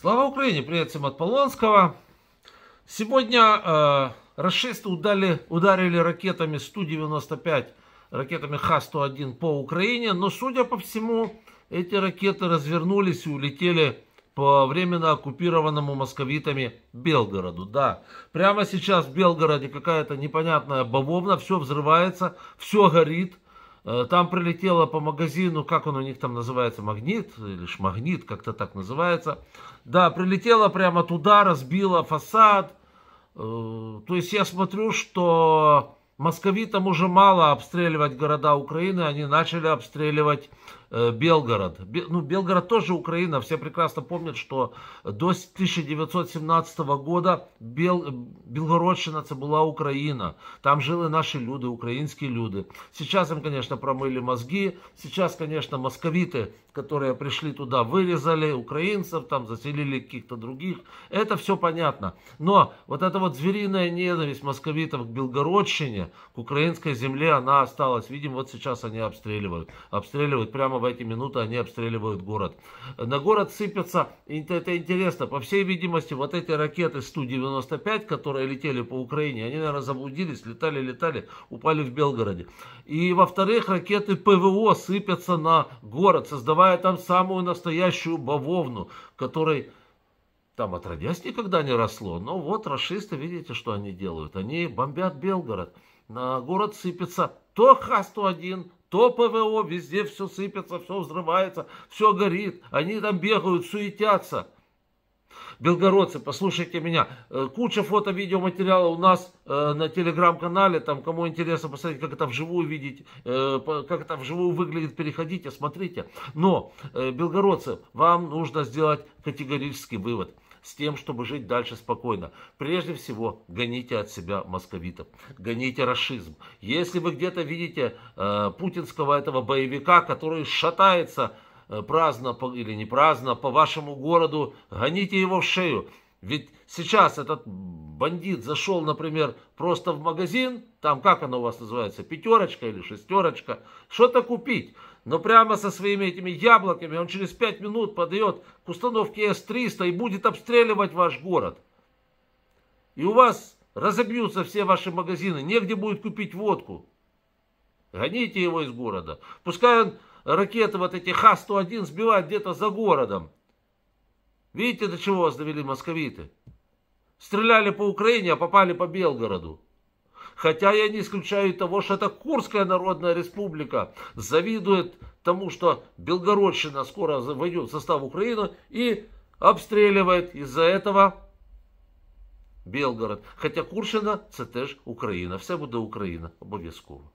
Слава Украине! Привет всем от Полонского. Сегодня э, расисты удали, ударили ракетами 195, ракетами Х-101 по Украине, но, судя по всему, эти ракеты развернулись и улетели по временно оккупированному московитами Белгороду. Да, прямо сейчас в Белгороде какая-то непонятная бавовна, все взрывается, все горит. Э, там прилетело по магазину, как он у них там называется, магнит, или шмагнит, как-то так называется. Да, прилетело прямо туда, разбило фасад. Э, то есть я смотрю, что московитам уже мало обстреливать города Украины, они начали обстреливать э, Белгород. Бе, ну, Белгород тоже Украина, все прекрасно помнят, что до 1917 года Бел, Белгородщина это была Украина. Там жили наши люди, украинские люди. Сейчас им, конечно, промыли мозги, сейчас, конечно, московиты, которые пришли туда, вырезали украинцев, там заселили каких-то других. Это все понятно. Но вот эта вот звериная ненависть московитов к Белгородщине, Украине. К украинской земле она осталась. Видим, вот сейчас они обстреливают. Обстреливают, прямо в эти минуты они обстреливают город. На город сыпятся, это интересно, по всей видимости, вот эти ракеты 195, которые летели по Украине, они, наверное, заблудились, летали, летали, упали в Белгороде. И, во-вторых, ракеты ПВО сыпятся на город, создавая там самую настоящую бавовну, которой там отродясь никогда не росло. Но ну вот расисты, видите, что они делают? Они бомбят Белгород на город сыпется то Х-101, то ПВО, везде все сыпется, все взрывается, все горит. Они там бегают, суетятся. Белгородцы, послушайте меня. Э, куча фото-видеоматериала у нас э, на телеграм-канале. Там, кому интересно посмотреть, как это вживую видеть, э, как это вживую выглядит, переходите, смотрите. Но, белгородцы, вам нужно сделать категорический вывод – с тем, чтобы жить дальше спокойно. Прежде всего, гоните от себя московитов, гоните расизм. Если вы где-то видите э, путинского этого боевика, который шатается э, праздно или не праздно по вашему городу, гоните его в шею. Ведь сейчас этот бандит зашел, например, просто в магазин, там как оно у вас называется, пятерочка или шестерочка, что-то купить но прямо со своими этими яблоками он через пять минут подает к установке С-300 и будет обстреливать ваш город. И у вас разобьются все ваши магазины, негде будет купить водку. Гоните его из города. Пускай он ракеты вот эти Х-101 сбивает где-то за городом. Видите, до чего вас довели московиты? Стреляли по Украине, а попали по Белгороду. Хотя я не исключаю того, что это Курская Народная Республика завидует тому, что Белгородщина скоро войдет в состав Украины и обстреливает из за этого Белгород. Хотя Курщина это тоже Украина. Все будет Украина, обов'язково.